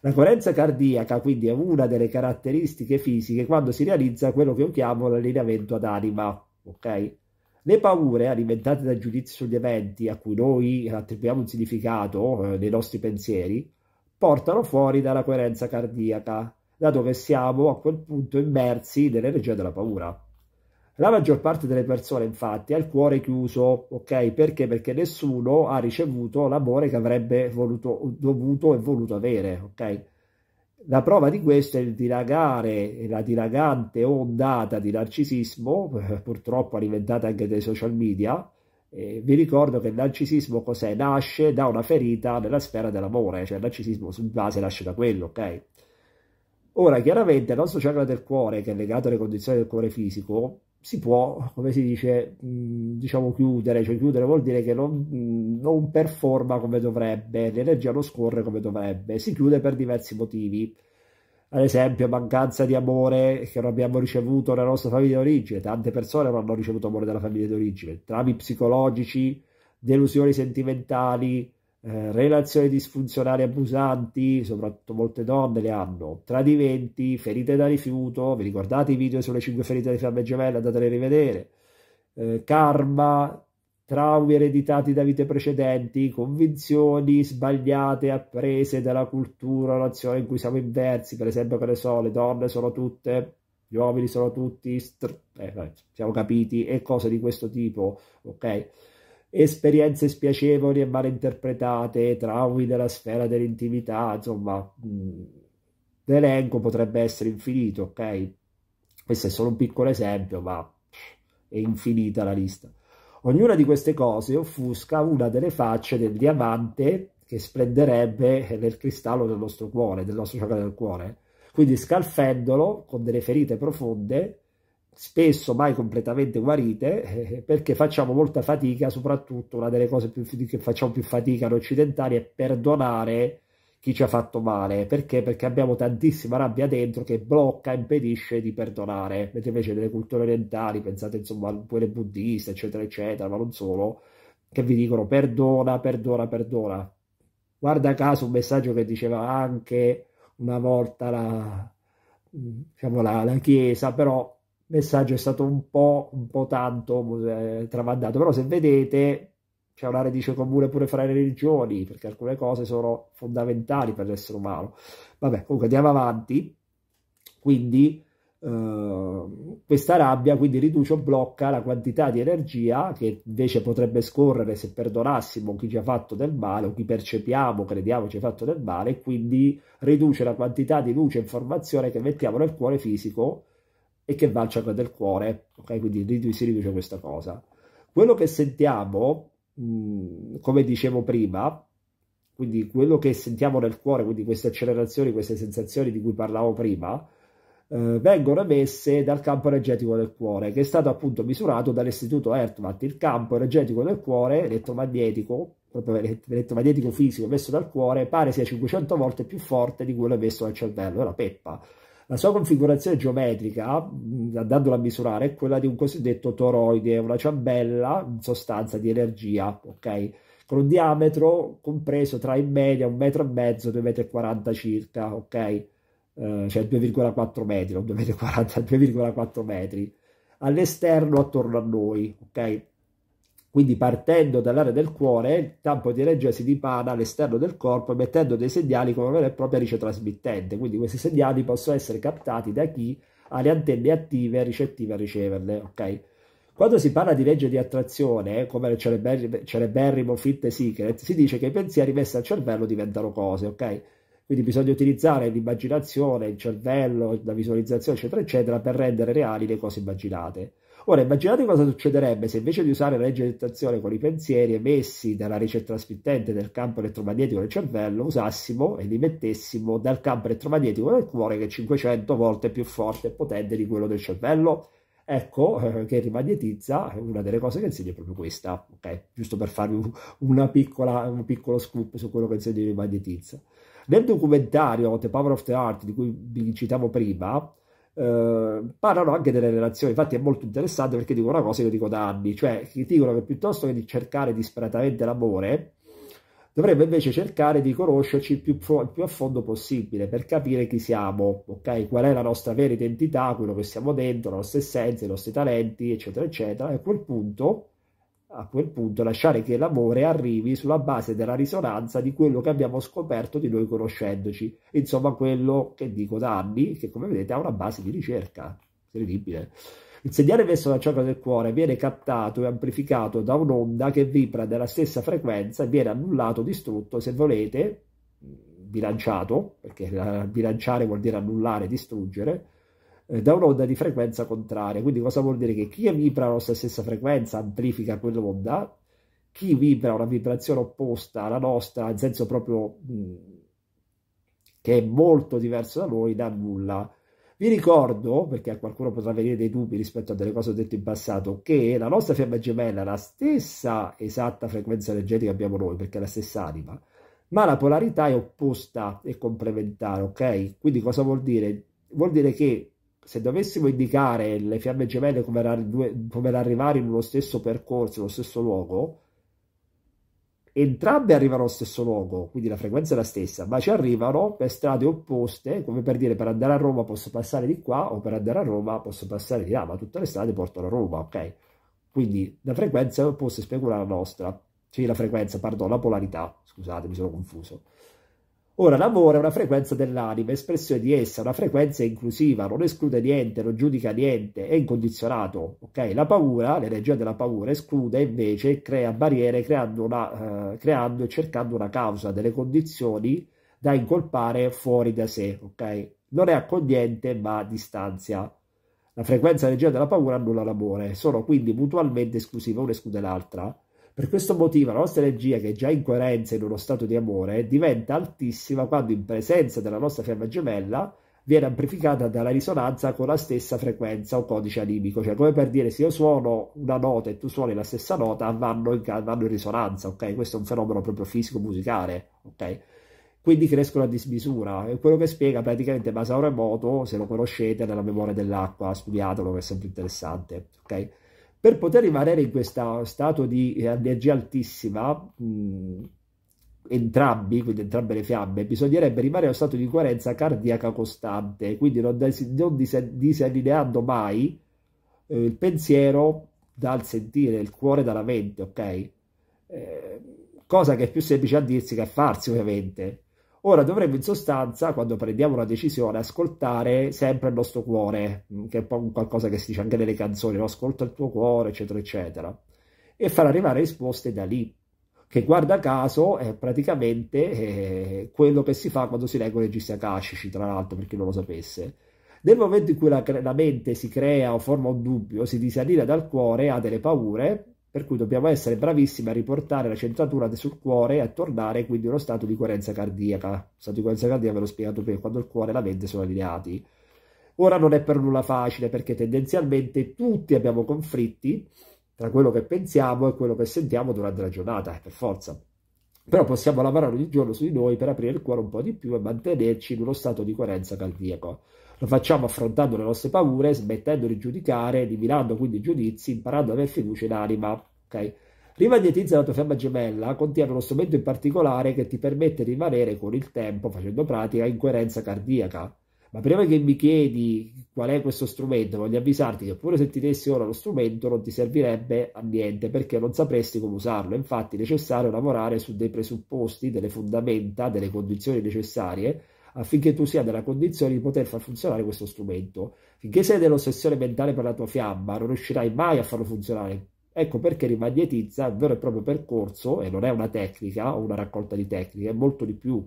La coerenza cardiaca quindi è una delle caratteristiche fisiche quando si realizza quello che io chiamo l'allineamento ad anima. Okay? Le paure alimentate da giudizi sugli eventi a cui noi attribuiamo un significato eh, nei nostri pensieri portano fuori dalla coerenza cardiaca dato che siamo a quel punto immersi nell'energia della paura. La maggior parte delle persone infatti ha il cuore chiuso, ok? Perché? Perché nessuno ha ricevuto l'amore che avrebbe voluto, dovuto e voluto avere, ok? La prova di questo è il dilagare, la dilagante ondata di narcisismo, eh, purtroppo alimentata anche dai social media. Eh, vi ricordo che il narcisismo cos'è? Nasce da una ferita nella sfera dell'amore, cioè il narcisismo su base nasce da quello, ok? Ora, chiaramente, il nostro chakra del cuore, che è legato alle condizioni del cuore fisico, si può, come si dice, mm, diciamo chiudere, cioè chiudere vuol dire che non, mm, non performa come dovrebbe, l'energia non scorre come dovrebbe, si chiude per diversi motivi, ad esempio mancanza di amore che non abbiamo ricevuto nella nostra famiglia d'origine, tante persone non hanno ricevuto amore dalla famiglia d'origine, traumi psicologici, delusioni sentimentali, eh, relazioni disfunzionali abusanti, soprattutto molte donne le hanno, tradimenti, ferite da rifiuto, vi ricordate i video sulle 5 ferite di fiamme gemelle, andatele a rivedere, eh, karma, traumi ereditati da vite precedenti, convinzioni sbagliate apprese dalla cultura o nazione in cui siamo inversi, per esempio che ne so, le donne sono tutte gli uomini sono tutti, str- eh, siamo capiti, e cose di questo tipo, ok? esperienze spiacevoli e male interpretate, traumi della sfera dell'intimità, insomma, l'elenco potrebbe essere infinito, ok? Questo è solo un piccolo esempio, ma è infinita la lista. Ognuna di queste cose offusca una delle facce del diamante che splenderebbe nel cristallo del nostro cuore, del nostro chakra del cuore. Quindi scalfendolo con delle ferite profonde spesso mai completamente guarite, eh, perché facciamo molta fatica, soprattutto una delle cose più, che facciamo più fatica noi occidentali è perdonare chi ci ha fatto male, perché? Perché abbiamo tantissima rabbia dentro che blocca, impedisce di perdonare, mentre invece nelle culture orientali, pensate insomma a quelle buddiste, eccetera, eccetera, ma non solo, che vi dicono perdona, perdona, perdona. Guarda caso un messaggio che diceva anche una volta la, diciamo, la, la Chiesa, però messaggio è stato un po', un po tanto eh, tramandato, però se vedete c'è una radice comune pure fra le religioni, perché alcune cose sono fondamentali per l'essere umano. Vabbè, comunque andiamo avanti, quindi eh, questa rabbia quindi riduce o blocca la quantità di energia che invece potrebbe scorrere se perdonassimo chi ci ha fatto del male o chi percepiamo, crediamo ci ha fatto del male, e quindi riduce la quantità di luce e informazione che mettiamo nel cuore fisico e che va al chakra del cuore, ok? Quindi si riduce a questa cosa. Quello che sentiamo, mm, come dicevo prima, quindi quello che sentiamo nel cuore, quindi queste accelerazioni, queste sensazioni di cui parlavo prima, eh, vengono emesse dal campo energetico del cuore, che è stato appunto misurato dall'istituto Hertmat, il campo energetico del cuore elettromagnetico, proprio elettromagnetico fisico emesso dal cuore, pare sia 500 volte più forte di quello emesso dal cervello, è la peppa. La sua configurazione geometrica, andandola a misurare, è quella di un cosiddetto toroide, una ciambella in sostanza di energia, ok? Con un diametro compreso tra in media un metro e mezzo, 2,40 metri circa, ok? Eh, cioè 2,4 metri, non 2,40, 2,4 [laughs] metri. All'esterno attorno a noi, ok? Quindi partendo dall'area del cuore, il campo di energia si dipana all'esterno del corpo mettendo dei segnali come vera e propria ricetrasmittente. Quindi questi segnali possono essere captati da chi ha le antenne attive e ricettive a riceverle. Okay? Quando si parla di legge di attrazione, come nel celeberrimo, celeberrimo Fit Secret, si dice che i pensieri messi al cervello diventano cose, ok? Quindi bisogna utilizzare l'immaginazione, il cervello, la visualizzazione, eccetera, eccetera, per rendere reali le cose immaginate. Ora immaginate cosa succederebbe se invece di usare la legge di attrazione con i pensieri emessi dalla ricetta trasmittente del campo elettromagnetico del cervello, usassimo e li mettessimo dal campo elettromagnetico del cuore che è 500 volte più forte e potente di quello del cervello? Ecco eh, che rimagnetizza, una delle cose che insegna è proprio questa, ok? Giusto per farvi una piccola, un piccolo scoop su quello che insegna rimagnetizza. Nel documentario The Power of the Art, di cui vi citavo prima, Ehm, parlano anche delle relazioni, infatti è molto interessante perché dicono una cosa che io dico da anni, cioè dicono che piuttosto che di cercare disperatamente l'amore, dovremmo invece cercare di conoscerci il più, più, a fondo possibile per capire chi siamo, ok? Qual è la nostra vera identità, quello che siamo dentro, le nostre essenze, i nostri talenti, eccetera, eccetera. E a quel punto a quel punto lasciare che l'amore arrivi sulla base della risonanza di quello che abbiamo scoperto di noi conoscendoci, insomma quello che dico da anni, che come vedete ha una base di ricerca, incredibile. Il segnale messo dal chakra del cuore viene captato e amplificato da un'onda che vibra della stessa frequenza e viene annullato, distrutto, se volete, bilanciato, perché eh, bilanciare vuol dire annullare, distruggere, eh, da un'onda di frequenza contraria. Quindi cosa vuol dire? Che chi vibra alla nostra stessa frequenza amplifica quell'onda, chi vibra una vibrazione opposta alla nostra, nel senso proprio mh, che è molto diverso da noi, da nulla. Vi ricordo, perché a qualcuno potrà venire dei dubbi rispetto a delle cose ho detto in passato, che la nostra fiamma gemella ha la stessa esatta frequenza energetica che abbiamo noi, perché è la stessa anima, ma la polarità è opposta e complementare, ok? Quindi cosa vuol dire? Vuol dire che se dovessimo indicare le fiamme gemelle come, come arrivare in uno stesso percorso, nello stesso luogo, entrambe arrivano allo stesso luogo, quindi la frequenza è la stessa, ma ci arrivano per strade opposte, come per dire per andare a Roma posso passare di qua o per andare a Roma posso passare di là, ma tutte le strade portano a Roma, ok? Quindi la frequenza è opposta specula la nostra, cioè la frequenza, perdono, la polarità, scusate mi sono confuso. Ora l'amore è una frequenza dell'anima, espressione di essa, una frequenza inclusiva, non esclude niente, non giudica niente, è incondizionato. Ok? La paura, l'energia della paura, esclude invece, crea barriere creando, una, eh, creando e cercando una causa, delle condizioni da incolpare fuori da sé. Ok? Non è accogliente ma distanzia. La frequenza energia della paura annulla l'amore, sono quindi mutualmente esclusive, una esclude l'altra. Per questo motivo la nostra energia, che è già in coerenza in uno stato di amore, diventa altissima quando in presenza della nostra fiamma gemella viene amplificata dalla risonanza con la stessa frequenza o codice animico, cioè come per dire se io suono una nota e tu suoni la stessa nota vanno in, vanno in risonanza, ok? Questo è un fenomeno proprio fisico-musicale, ok? Quindi crescono a dismisura, è quello che spiega praticamente Masaru Moto, se lo conoscete, nella memoria dell'acqua, studiatelo che è sempre interessante, ok? Per poter rimanere in questo stato di eh, energia altissima, mh, entrambi, quindi entrambe le fiamme, bisognerebbe rimanere in allo stato di coerenza cardiaca costante, quindi non, des- non dis- disallineando mai eh, il pensiero dal sentire, il cuore dalla mente, ok? Eh, cosa che è più semplice a dirsi che a farsi, ovviamente. Ora dovremmo in sostanza, quando prendiamo una decisione, ascoltare sempre il nostro cuore, mm, che è un qualcosa che si dice anche nelle canzoni, no? ascolta il tuo cuore, eccetera, eccetera, e far arrivare risposte da lì, che guarda caso è praticamente eh, quello che si fa quando si leggono i registri akashici, tra l'altro, per chi non lo sapesse. Nel momento in cui la, la mente si crea o forma un dubbio, si disanima dal cuore, ha delle paure, per cui dobbiamo essere bravissimi a riportare la centratura sul cuore e a tornare quindi a uno stato di coerenza cardiaca. Lo stato di coerenza cardiaca ve l'ho spiegato prima, quando il cuore e la mente sono allineati. Ora non è per nulla facile perché tendenzialmente tutti abbiamo conflitti tra quello che pensiamo e quello che sentiamo durante la giornata, eh, per forza. Però possiamo lavorare ogni giorno su di noi per aprire il cuore un po' di più e mantenerci in uno stato di coerenza cardiaca. Lo facciamo affrontando le nostre paure, smettendo di giudicare, divinando quindi i giudizi, imparando ad avere fiducia in anima. Okay? Rimagnetizza la tua fiamma gemella contiene uno strumento in particolare che ti permette di rimanere con il tempo, facendo pratica, in coerenza cardiaca. Ma prima che mi chiedi qual è questo strumento, voglio avvisarti che pure se ti dessi ora lo strumento non ti servirebbe a niente perché non sapresti come usarlo. Infatti è necessario lavorare su dei presupposti, delle fondamenta, delle condizioni necessarie affinché tu sia nella condizione di poter far funzionare questo strumento. Finché sei nell'ossessione mentale per la tua fiamma, non riuscirai mai a farlo funzionare. Ecco perché rimagnetizza il vero e proprio percorso, e non è una tecnica o una raccolta di tecniche, è molto di più.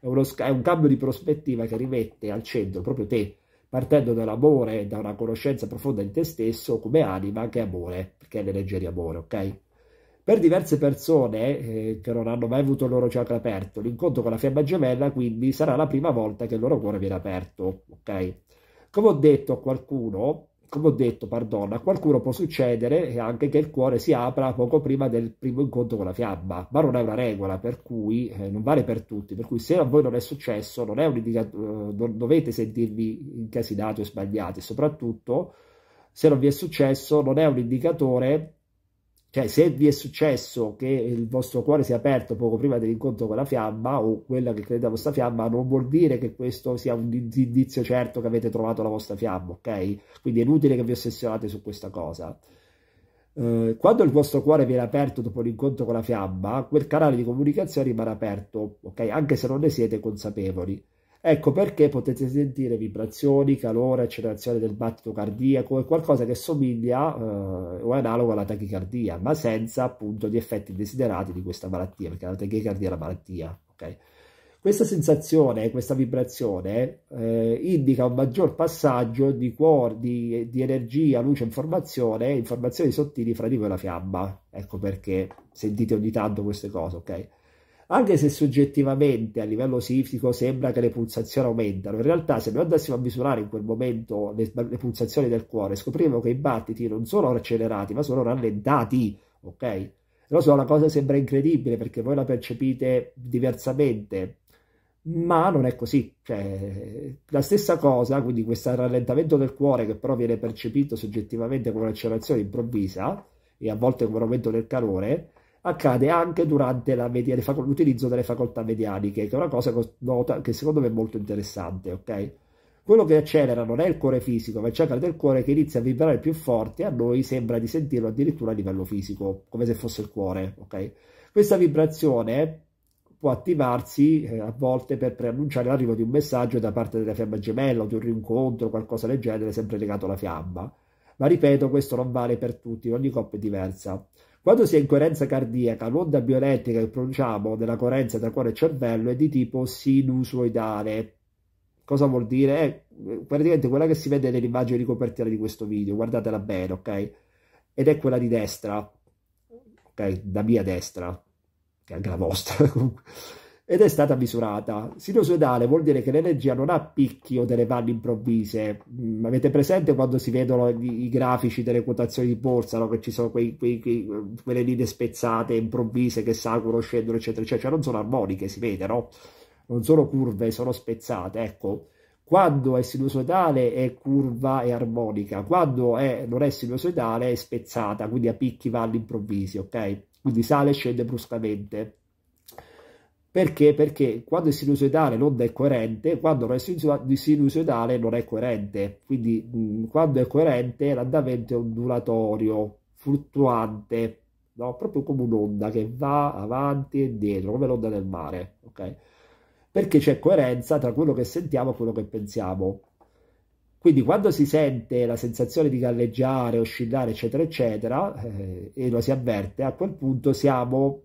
È, uno, è un cambio di prospettiva che rimette al centro proprio te, partendo dall'amore, da una conoscenza profonda di te stesso come anima che è amore, perché è l'energia di amore, ok? Per diverse persone eh, che non hanno mai avuto il loro chakra aperto, l'incontro con la fiamma gemella quindi sarà la prima volta che il loro cuore viene aperto, ok? Come ho detto a qualcuno, come ho detto, pardon, a qualcuno può succedere eh, anche che il cuore si apra poco prima del primo incontro con la fiamma, ma non è una regola, per cui eh, non vale per tutti, per cui se a voi non è successo, non, è eh, non dovete sentirvi incasinati o sbagliati, soprattutto se non vi è successo non è un indicatore cioè, se vi è successo che il vostro cuore sia aperto poco prima dell'incontro con la fiamma o quella che crede la vostra fiamma, non vuol dire che questo sia un indizio certo che avete trovato la vostra fiamma, ok? Quindi è inutile che vi ossessionate su questa cosa. Eh, quando il vostro cuore viene aperto dopo l'incontro con la fiamma, quel canale di comunicazione rimane aperto, ok? Anche se non ne siete consapevoli. Ecco perché potete sentire vibrazioni, calore, accelerazione del battito cardiaco e qualcosa che somiglia eh, o è analogo alla tachicardia, ma senza appunto gli effetti desiderati di questa malattia, perché la tachicardia è la malattia, ok? Questa sensazione, questa vibrazione eh, indica un maggior passaggio di, cuore, di, di energia, luce, informazione, informazioni sottili fra di voi e la fiamma. Ecco perché sentite ogni tanto queste cose, ok? Anche se soggettivamente a livello scientifico sembra che le pulsazioni aumentano, in realtà se noi andassimo a misurare in quel momento le, le pulsazioni del cuore, scopriremo che i battiti non sono accelerati, ma sono rallentati, ok? Lo so, la cosa sembra incredibile perché voi la percepite diversamente, ma non è così. Cioè, la stessa cosa, quindi questo rallentamento del cuore che però viene percepito soggettivamente come un'accelerazione improvvisa e a volte come un aumento del calore, accade anche durante l'utilizzo delle facoltà medianiche, che è una cosa nota, che secondo me è molto interessante, ok? Quello che accelera non è il cuore fisico, ma il chakra del cuore che inizia a vibrare più forte a noi sembra di sentirlo addirittura a livello fisico, come se fosse il cuore, ok? Questa vibrazione può attivarsi eh, a volte per preannunciare l'arrivo di un messaggio da parte della fiamma gemella o di un rincontro, qualcosa del genere, sempre legato alla fiamma. Ma ripeto, questo non vale per tutti, ogni coppia è diversa. Quando si è in coerenza cardiaca, l'onda bioelettrica che produciamo nella coerenza tra cuore e cervello è di tipo sinusoidale. Cosa vuol dire? È eh, praticamente quella che si vede nell'immagine di copertina di questo video, guardatela bene, ok? Ed è quella di destra, ok? La mia destra, che è anche la vostra [laughs] comunque ed è stata misurata. Sinusoidale vuol dire che l'energia non ha picchi o delle valli improvvise. Mm, avete presente quando si vedono i, i grafici delle quotazioni di borsa, no? che ci sono quei, quei, quei, quelle linee spezzate, improvvise, che salgono, scendono, eccetera, eccetera. Cioè non sono armoniche, si vede, no? Non sono curve, sono spezzate, ecco. Quando è sinusoidale è curva e armonica, quando è, non è sinusoidale è spezzata, quindi ha picchi, valli improvvisi, ok? Quindi sale e scende bruscamente. Perché? Perché quando è sinusoidale non è coerente, quando non è sinusoidale non è coerente, quindi quando è coerente l'andamento è ondulatorio, fluttuante, no? proprio come un'onda che va avanti e dietro, come l'onda del mare, ok? Perché c'è coerenza tra quello che sentiamo e quello che pensiamo. Quindi quando si sente la sensazione di galleggiare, oscillare, eccetera, eccetera, eh, e lo si avverte, a quel punto siamo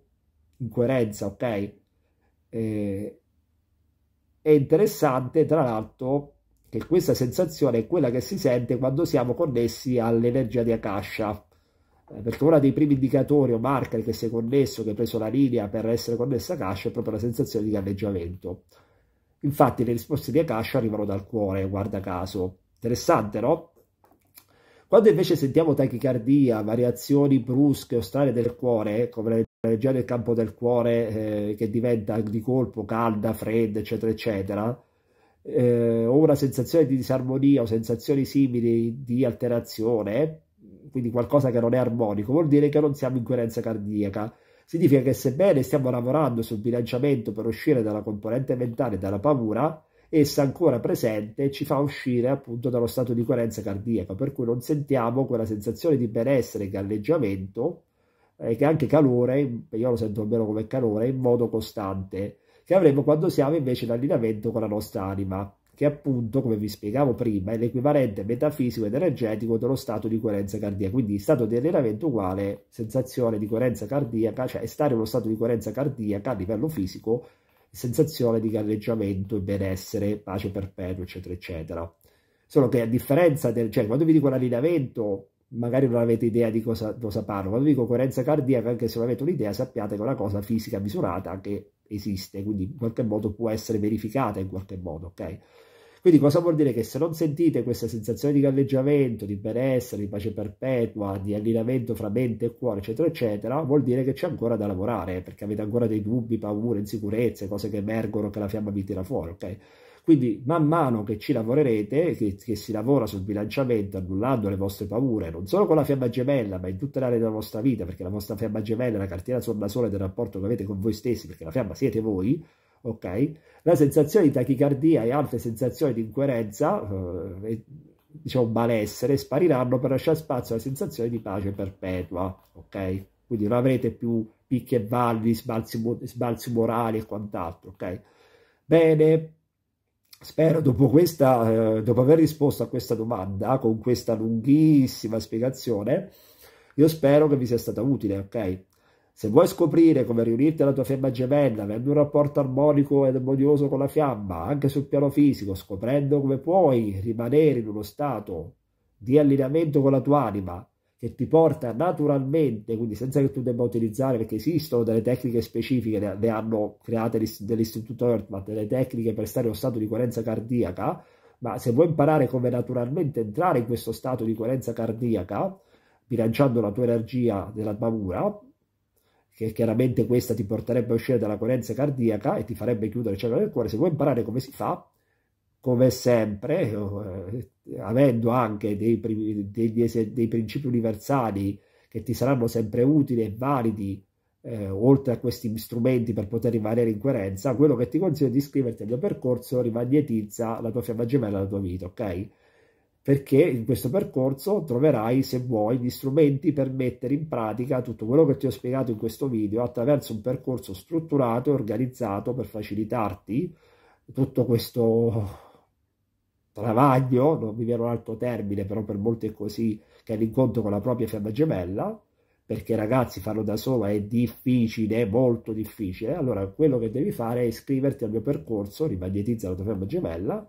in coerenza, ok? eh, è interessante tra l'altro che questa sensazione è quella che si sente quando siamo connessi all'energia di Akasha eh, perché uno dei primi indicatori o marker che si è connesso, che ha preso la linea per essere connesso a Akasha è proprio la sensazione di galleggiamento infatti le risposte di Akasha arrivano dal cuore, guarda caso interessante no? Quando invece sentiamo tachicardia, variazioni brusche o strane del cuore, come già del campo del cuore eh, che diventa di colpo calda, fredda, eccetera, eccetera, eh, o una sensazione di disarmonia o sensazioni simili di alterazione, quindi qualcosa che non è armonico, vuol dire che non siamo in coerenza cardiaca. Significa che sebbene stiamo lavorando sul bilanciamento per uscire dalla componente mentale dalla paura, essa ancora presente ci fa uscire appunto dallo stato di coerenza cardiaca, per cui non sentiamo quella sensazione di benessere e galleggiamento eh, anche calore, io lo sento almeno come calore, in modo costante, che avremo quando siamo invece in allineamento con la nostra anima, che appunto, come vi spiegavo prima, è l'equivalente metafisico ed energetico dello stato di coerenza cardiaca. Quindi stato di allenamento uguale sensazione di coerenza cardiaca, cioè stare in uno stato di coerenza cardiaca a livello fisico, sensazione di galleggiamento e benessere, pace perpetua, eccetera, eccetera. Solo che a differenza del, cioè quando vi dico l'allineamento, magari non avete idea di cosa, cosa parlo, quando dico coerenza cardiaca, anche se non avete un'idea, sappiate che è una cosa fisica misurata che esiste, quindi in qualche modo può essere verificata in qualche modo, ok? Quindi cosa vuol dire? Che se non sentite questa sensazione di galleggiamento, di benessere, di pace perpetua, di allineamento fra mente e cuore, eccetera, eccetera, vuol dire che c'è ancora da lavorare, perché avete ancora dei dubbi, paure, insicurezze, cose che emergono, che la fiamma vi tira fuori, ok? Quindi man mano che ci lavorerete, che, che si lavora sul bilanciamento, annullando le vostre paure, non solo con la fiamma gemella, ma in tutte le aree della vostra vita, perché la vostra fiamma gemella è la cartiera sole del rapporto che avete con voi stessi, perché la fiamma siete voi, ok? La sensazione di tachicardia e altre sensazioni di incoerenza, eh, diciamo malessere, spariranno per lasciare spazio alla sensazione di pace perpetua, ok? Quindi non avrete più picchi e valli, sbalzi, sbalzi morali e quant'altro, ok? Bene, spero dopo, questa, eh, dopo aver risposto a questa domanda con questa lunghissima spiegazione, io spero che vi sia stata utile, ok? Se vuoi scoprire come riunirti alla tua fiamma gemella, avendo un rapporto armonico ed armonioso con la fiamma, anche sul piano fisico, scoprendo come puoi rimanere in uno stato di allineamento con la tua anima, che ti porta naturalmente, quindi senza che tu debba utilizzare, perché esistono delle tecniche specifiche, le, hanno create dell'Istituto Earthman, delle tecniche per stare in uno stato di coerenza cardiaca, ma se vuoi imparare come naturalmente entrare in questo stato di coerenza cardiaca, bilanciando la tua energia della bravura, che chiaramente questa ti porterebbe a uscire dalla coerenza cardiaca e ti farebbe chiudere il cervello del cuore, se vuoi imparare come si fa, come sempre, eh, avendo anche dei, dei, dei, dei, principi universali che ti saranno sempre utili e validi, eh, oltre a questi strumenti per poter rimanere in coerenza, quello che ti consiglio di iscriverti al mio percorso rimagnetizza la tua fiamma gemella, la tua vita, ok? Perché in questo percorso troverai, se vuoi, gli strumenti per mettere in pratica tutto quello che ti ho spiegato in questo video attraverso un percorso strutturato e organizzato per facilitarti tutto questo travaglio, non mi viene un altro termine, però per molti è così, che è l'incontro con la propria fiamma gemella, perché ragazzi farlo da sola è difficile, è molto difficile, allora quello che devi fare è iscriverti al mio percorso, rimagnetizza la tua fiamma gemella,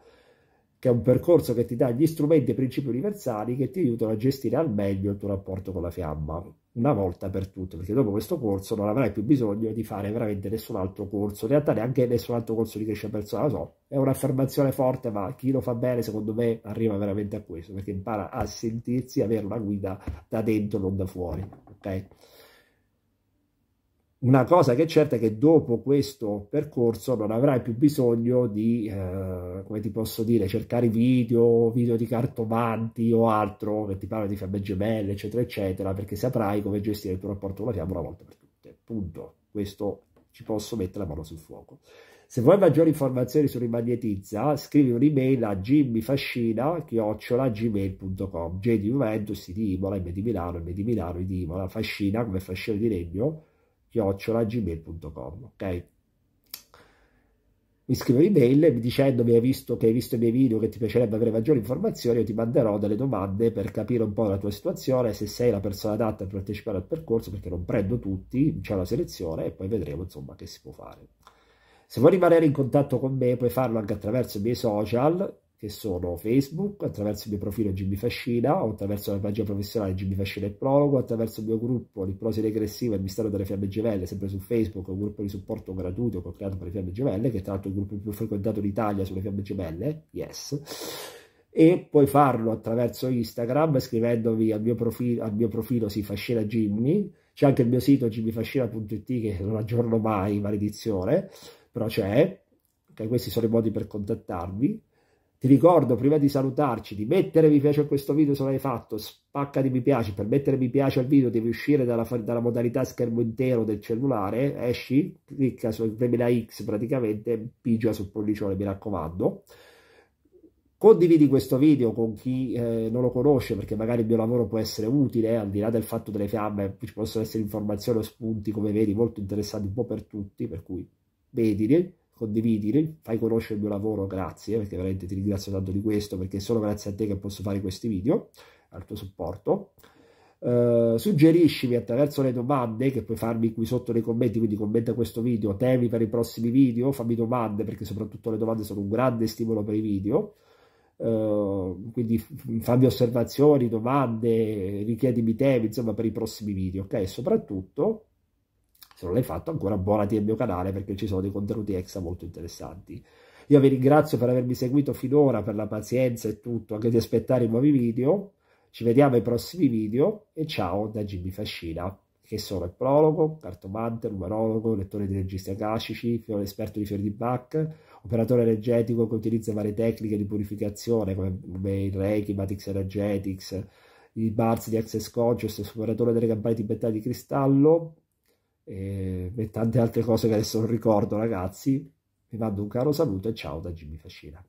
che è un percorso che ti dà gli strumenti e principi universali che ti aiutano a gestire al meglio il tuo rapporto con la fiamma, una volta per tutte, perché dopo questo corso non avrai più bisogno di fare veramente nessun altro corso, in realtà neanche nessun altro corso di crescita personale, lo so, è un'affermazione forte, ma chi lo fa bene secondo me arriva veramente a questo, perché impara a sentirsi, avere una guida da dentro, non da fuori, ok? Una cosa che è certa è che dopo questo percorso non avrai più bisogno di, eh, come ti posso dire, cercare video, video di cartomanti o altro che ti parla di fiamme gemelle, eccetera, eccetera, perché saprai come gestire il tuo rapporto con la fiamma una volta per tutte. Punto. Questo ci posso mettere la mano sul fuoco. Se vuoi maggiori informazioni su Rimagnetizza, scrivi un'email a jimmyfascina-gmail.com J di Juventus, di Imola, M di Milano, M di Milano, di Imola, fascina come fascino di legno, chiocciolagmail.com ok mi scrivo email dicendomi hai visto che hai visto i miei video che ti piacerebbe avere maggiori informazioni io ti manderò delle domande per capire un po' la tua situazione se sei la persona adatta a partecipare al percorso perché non prendo tutti c'è una selezione e poi vedremo insomma che si può fare se vuoi rimanere in contatto con me puoi farlo anche attraverso i miei social che sono Facebook, attraverso il mio profilo GB Fascina, o attraverso la pagina professionale GB Fascina e Prologo, attraverso il mio gruppo L'ipnosi regressiva e il mistero delle fiamme gemelle, sempre su Facebook, un gruppo di supporto gratuito che ho creato per le fiamme gemelle, che è tra l'altro il gruppo più frequentato d'Italia sulle fiamme gemelle, yes, e puoi farlo attraverso Instagram scrivendovi al mio profilo, al mio profilo si fascina Jimmy, c'è anche il mio sito gbfascina.it che non aggiorno mai, maledizione, però c'è, okay, questi sono i modi per contattarvi, ti ricordo, prima di salutarci, di mettere mi piace a questo video se l'hai fatto, spacca di mi piace. Per mettere mi piace al video devi uscire dalla, dalla modalità schermo intero del cellulare, esci, clicca sul 3000 X praticamente, pigia sul pollicione, mi raccomando. Condividi questo video con chi eh, non lo conosce perché magari il mio lavoro può essere utile, eh, al di là del fatto delle fiamme, ci possono essere informazioni o spunti, come vedi, molto interessanti un po' per tutti, per cui vedili condividili, fai conoscere il mio lavoro, grazie, perché veramente ti ringrazio tanto di questo, perché è solo grazie a te che posso fare questi video, al tuo supporto. Uh, suggeriscimi attraverso le domande che puoi farmi qui sotto nei commenti quindi commenta questo video temi per i prossimi video fammi domande perché soprattutto le domande sono un grande stimolo per i video uh, quindi fammi osservazioni domande richiedimi temi insomma per i prossimi video ok e soprattutto se non l'hai fatto ancora, abbonati al mio canale perché ci sono dei contenuti extra molto interessanti. Io vi ringrazio per avermi seguito finora, per la pazienza e tutto, anche di aspettare i nuovi video. Ci vediamo ai prossimi video e ciao da Jimmy Fascina, che sono il prologo, cartomante, numerologo, lettore di registri akashici, esperto di fiori di Bach, operatore energetico che utilizza varie tecniche di purificazione come il Reiki, Matrix Energetics, i Bars di Access Conscious, superatore delle campane tibetane di cristallo, e, e tante altre cose che adesso non ricordo ragazzi. Vi mando un caro saluto e ciao da Jimmy Fascina.